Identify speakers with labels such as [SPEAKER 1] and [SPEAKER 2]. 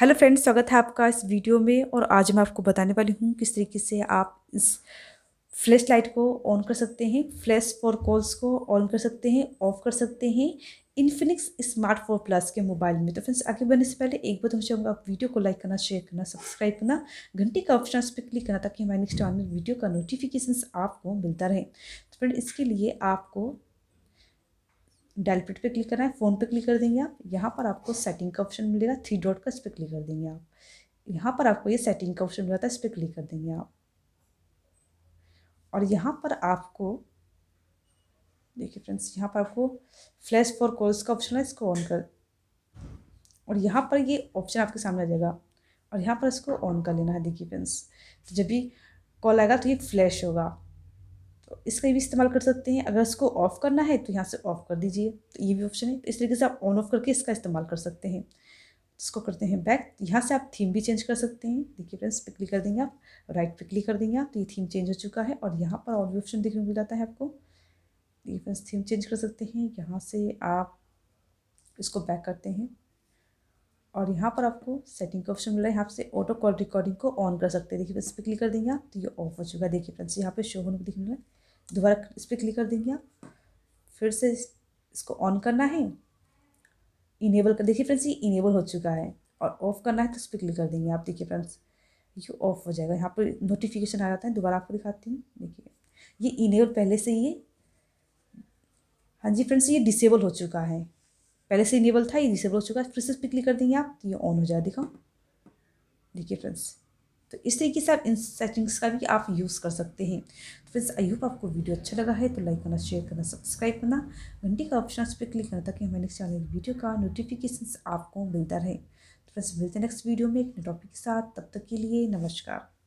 [SPEAKER 1] hello friends स्वागत है आपका इस वीडियो में और आज मैं आपको बताने वाली हूँ किस तरीके से आप इस फ्लैश लाइट को ऑन कर सकते हैं फ्लैश फॉर कॉल्स को ऑन कर सकते हैं ऑफ कर सकते हैं इन्फिनिक्स स्मार्ट फोर प्लस के मोबाइल में तो फ्रेंड्स आगे बढ़ने से पहले एक बार हम चाहूँगा आप वीडियो को लाइक करना शेयर करना सब्सक्राइब करना घंटी का ऑप्शन उस पर क्लिक करना ताकि हमारे नेक्स्ट आने वीडियो का नोटिफिकेशन आपको मिलता रहे तो फ्रेंड इसके लिए आपको डायल पे पर क्लिक करना है फ़ोन पे क्लिक कर देंगे आप यहाँ पर आपको सेटिंग का ऑप्शन मिलेगा थ्री डॉट का इस पर क्लिक कर देंगे आप यहाँ पर आपको ये सेटिंग का ऑप्शन मिला था इस पर क्लिक कर देंगे आप और यहाँ पर आपको देखिए फ्रेंड्स यहाँ पर आपको फ्लैश फॉर कॉल्स का ऑप्शन है इसको ऑन कर और यहाँ पर ये ऑप्शन आपके सामने आ जाएगा और यहाँ पर इसको ऑन कर लेना है देखिए फ्रेंड्स तो जब भी कॉल आएगा तो ये फ्लैश होगा इसका भी इस्तेमाल कर सकते हैं अगर इसको ऑफ़ करना है तो यहाँ से ऑफ़ कर दीजिए तो ये भी ऑप्शन है तो इस तरीके से आप ऑन ऑफ करके इसका इस्तेमाल कर सकते हैं इसको करते हैं बैक यहाँ से आप थीम भी चेंज कर सकते हैं देखिए फ्रेंड्स पे क्लिक कर देंगे आप राइट पे क्लिक कर देंगे आप तो ये थीम चेंज हो चुका है और यहाँ पर और भी ऑप्शन देखने को मिल जाता है आपको ये फ्रेंड्स थीम चेंज कर सकते हैं यहाँ से आप इसको बैक करते हैं और यहाँ पर आपको सेटिंग का ऑप्शन मिला है यहाँ से ऑटो कॉल रिकॉर्डिंग को ऑन कर सकते हैं देखिए फ्रेंड्स पे क्लिक कर देंगे आप तो ये ऑफ हो चुका है देखिए फ्रेंड्स यहाँ पर शो होने को दिख मिला है दोबारा इस पर क्लिक कर देंगे आप फिर से इसको ऑन करना है इनेबल कर देखिए फ्रेंड्स ये इनेबल हो चुका है और ऑफ़ करना है तो इस पर क्लिक कर देंगे आप देखिए फ्रेंड्स ये ऑफ़ हो जाएगा यहाँ पर नोटिफिकेशन आ जाता है दोबारा आपको दिखाती हूँ देखिए ये इनेबल पहले से ही है हाँ जी फ्रेंड्स ये डिसेबल हो चुका है पहले से इनेबल था ये डिसेबल हो चुका है फिर से इस पर क्लिक कर देंगे आप तो ये ऑन हो जाएगा दिखाओ देखिए फ्रेंड्स तो इस तरीके से आप इन सेटिंग्स का भी आप यूज़ कर सकते हैं तो फ्रेंड्स आई होप आपको वीडियो अच्छा लगा है तो लाइक करना शेयर करना सब्सक्राइब करना घंटी का ऑप्शन उस पर क्लिक करना ताकि हमारे नेक्स्ट चैनल वीडियो का नोटिफिकेशन आपको मिलता रहे तो फ्रेंड्स मिलते हैं नेक्स्ट वीडियो में एक नए टॉपिक के साथ तब तक के लिए नमस्कार